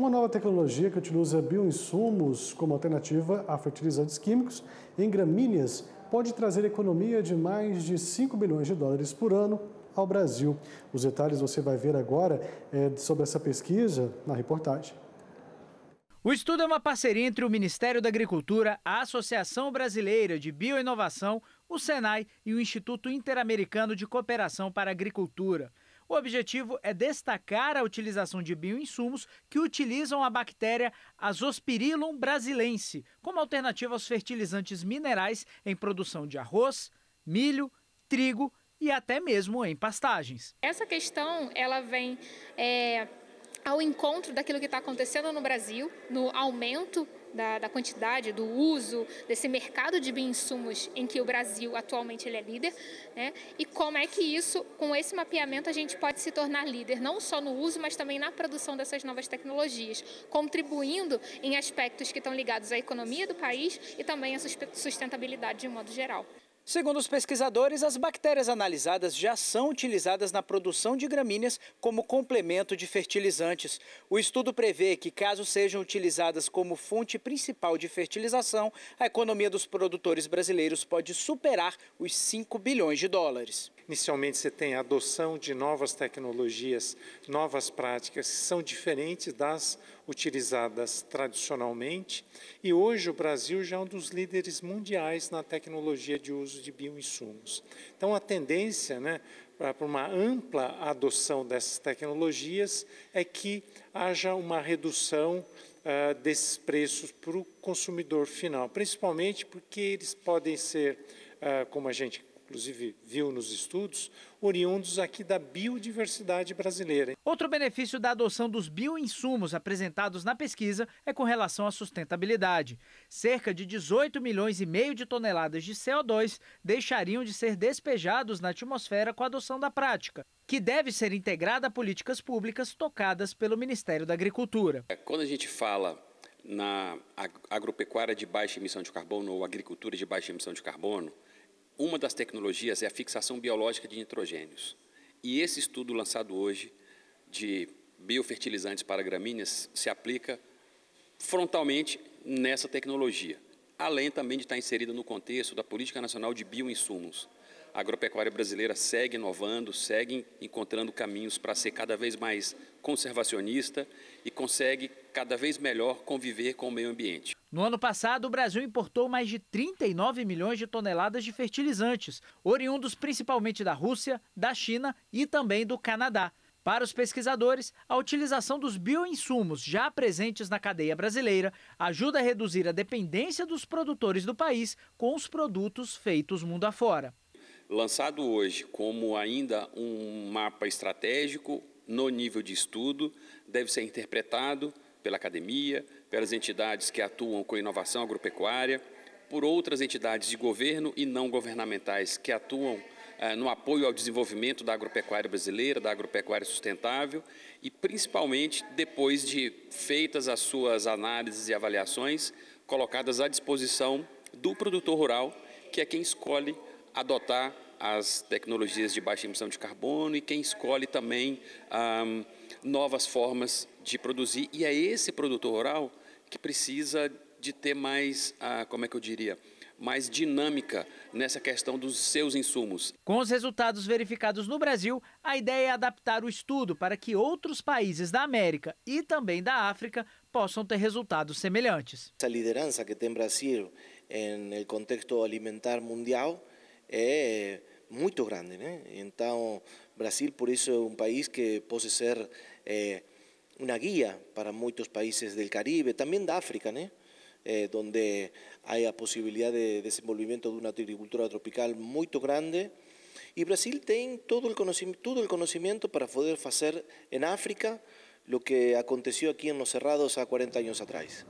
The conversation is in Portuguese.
Uma nova tecnologia que utiliza bioinsumos como alternativa a fertilizantes químicos em gramíneas pode trazer economia de mais de 5 bilhões de dólares por ano ao Brasil. Os detalhes você vai ver agora é, sobre essa pesquisa na reportagem. O estudo é uma parceria entre o Ministério da Agricultura, a Associação Brasileira de Bioinovação, o SENAI e o Instituto Interamericano de Cooperação para a Agricultura. O objetivo é destacar a utilização de bioinsumos que utilizam a bactéria Azospirillum brasilense como alternativa aos fertilizantes minerais em produção de arroz, milho, trigo e até mesmo em pastagens. Essa questão ela vem é, ao encontro daquilo que está acontecendo no Brasil, no aumento da, da quantidade, do uso desse mercado de bioinsumos em que o Brasil atualmente ele é líder, né? E como é que isso, com esse mapeamento, a gente pode se tornar líder, não só no uso, mas também na produção dessas novas tecnologias, contribuindo em aspectos que estão ligados à economia do país e também à sustentabilidade de um modo geral. Segundo os pesquisadores, as bactérias analisadas já são utilizadas na produção de gramíneas como complemento de fertilizantes. O estudo prevê que, caso sejam utilizadas como fonte principal de fertilização, a economia dos produtores brasileiros pode superar os 5 bilhões de dólares. Inicialmente, você tem a adoção de novas tecnologias, novas práticas que são diferentes das utilizadas tradicionalmente. E hoje o Brasil já é um dos líderes mundiais na tecnologia de uso de bioinsumos. Então, a tendência, né, para uma ampla adoção dessas tecnologias é que haja uma redução uh, desses preços para o consumidor final, principalmente porque eles podem ser, uh, como a gente inclusive viu nos estudos, oriundos aqui da biodiversidade brasileira. Outro benefício da adoção dos bioinsumos apresentados na pesquisa é com relação à sustentabilidade. Cerca de 18 milhões e meio de toneladas de CO2 deixariam de ser despejados na atmosfera com a adoção da prática, que deve ser integrada a políticas públicas tocadas pelo Ministério da Agricultura. É, quando a gente fala na agropecuária de baixa emissão de carbono ou agricultura de baixa emissão de carbono, uma das tecnologias é a fixação biológica de nitrogênios. E esse estudo lançado hoje de biofertilizantes para gramíneas se aplica frontalmente nessa tecnologia, além também de estar inserida no contexto da Política Nacional de Bioinsumos a agropecuária brasileira segue inovando, segue encontrando caminhos para ser cada vez mais conservacionista e consegue cada vez melhor conviver com o meio ambiente. No ano passado, o Brasil importou mais de 39 milhões de toneladas de fertilizantes, oriundos principalmente da Rússia, da China e também do Canadá. Para os pesquisadores, a utilização dos bioinsumos já presentes na cadeia brasileira ajuda a reduzir a dependência dos produtores do país com os produtos feitos mundo afora lançado hoje como ainda um mapa estratégico no nível de estudo, deve ser interpretado pela academia, pelas entidades que atuam com inovação agropecuária, por outras entidades de governo e não governamentais que atuam eh, no apoio ao desenvolvimento da agropecuária brasileira, da agropecuária sustentável e, principalmente, depois de feitas as suas análises e avaliações, colocadas à disposição do produtor rural, que é quem escolhe adotar as tecnologias de baixa emissão de carbono e quem escolhe também um, novas formas de produzir. E é esse produtor rural que precisa de ter mais, ah, como é que eu diria, mais dinâmica nessa questão dos seus insumos. Com os resultados verificados no Brasil, a ideia é adaptar o estudo para que outros países da América e também da África possam ter resultados semelhantes. Essa liderança que tem o Brasil no contexto alimentar mundial es muy grande, Brasil por eso es un país que pode ser eh, una guía para muchos países del Caribe, también de África, eh, donde hay la posibilidad de desarrollo de una agricultura tropical muy grande. Y Brasil tiene todo el, conocimiento, todo el conocimiento para poder hacer en África lo que aconteció aquí en Los Cerrados a 40 años atrás.